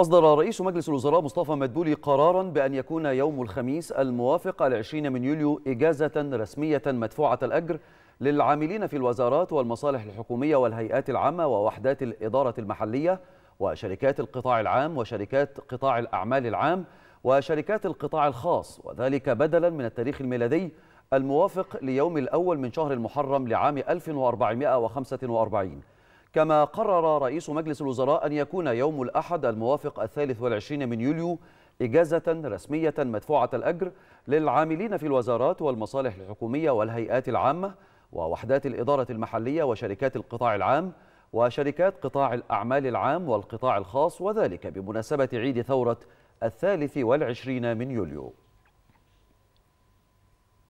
أصدر رئيس مجلس الوزراء مصطفى مدبولي قرارا بأن يكون يوم الخميس الموافق العشرين من يوليو إجازة رسمية مدفوعة الأجر للعاملين في الوزارات والمصالح الحكومية والهيئات العامة ووحدات الإدارة المحلية وشركات القطاع العام وشركات قطاع الأعمال العام وشركات القطاع الخاص وذلك بدلا من التاريخ الميلادي الموافق ليوم الأول من شهر المحرم لعام 1445 كما قرر رئيس مجلس الوزراء أن يكون يوم الأحد الموافق الثالث والعشرين من يوليو إجازة رسمية مدفوعة الأجر للعاملين في الوزارات والمصالح الحكومية والهيئات العامة ووحدات الإدارة المحلية وشركات القطاع العام وشركات قطاع الأعمال العام والقطاع الخاص وذلك بمناسبة عيد ثورة الثالث والعشرين من يوليو